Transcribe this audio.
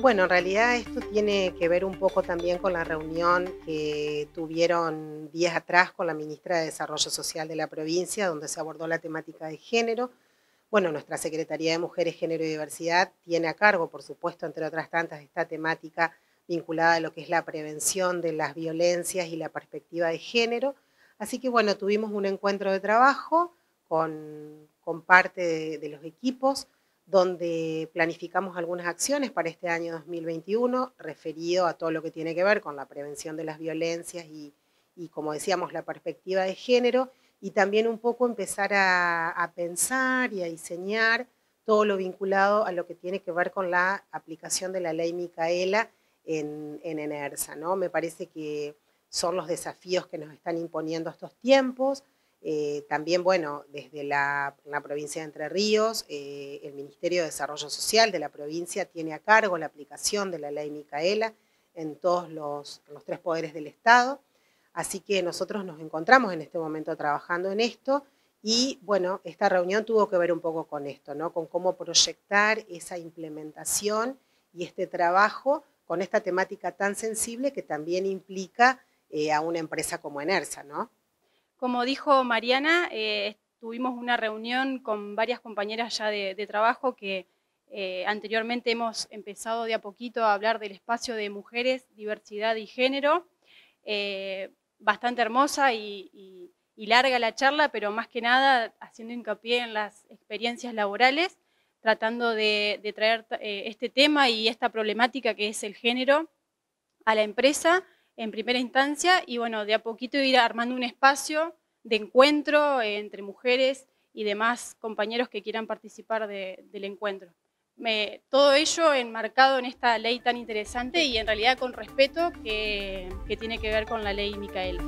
Bueno, en realidad esto tiene que ver un poco también con la reunión que tuvieron días atrás con la ministra de Desarrollo Social de la provincia, donde se abordó la temática de género. Bueno, nuestra Secretaría de Mujeres, Género y Diversidad tiene a cargo, por supuesto, entre otras tantas, esta temática vinculada a lo que es la prevención de las violencias y la perspectiva de género. Así que bueno, tuvimos un encuentro de trabajo con, parte de los equipos donde planificamos algunas acciones para este año 2021 referido a todo lo que tiene que ver con la prevención de las violencias y, como decíamos, la perspectiva de género y también un poco empezar a, pensar y a diseñar todo lo vinculado a lo que tiene que ver con la aplicación de la ley Micaela en, en ENERSA. ¿no? Me parece que son los desafíos que nos están imponiendo estos tiempos, eh, también, bueno, desde la, provincia de Entre Ríos, eh, el Ministerio de Desarrollo Social de la provincia tiene a cargo la aplicación de la ley Micaela en todos los, tres poderes del Estado. Así que nosotros nos encontramos en este momento trabajando en esto y, bueno, esta reunión tuvo que ver un poco con esto, ¿no? Con cómo proyectar esa implementación y este trabajo con esta temática tan sensible que también implica eh, a una empresa como Enersa, ¿no? Como dijo Mariana, eh, tuvimos una reunión con varias compañeras ya de, trabajo que eh, anteriormente hemos empezado de a poquito a hablar del espacio de mujeres, diversidad y género. Eh, bastante hermosa y, larga la charla, pero más que nada haciendo hincapié en las experiencias laborales, tratando de, traer este tema y esta problemática que es el género a la empresa en primera instancia y bueno, de a poquito ir armando un espacio de encuentro eh, entre mujeres y demás compañeros que quieran participar del encuentro. Me, todo ello enmarcado en esta ley tan interesante y en realidad con respeto que, que tiene que ver con la ley Micael.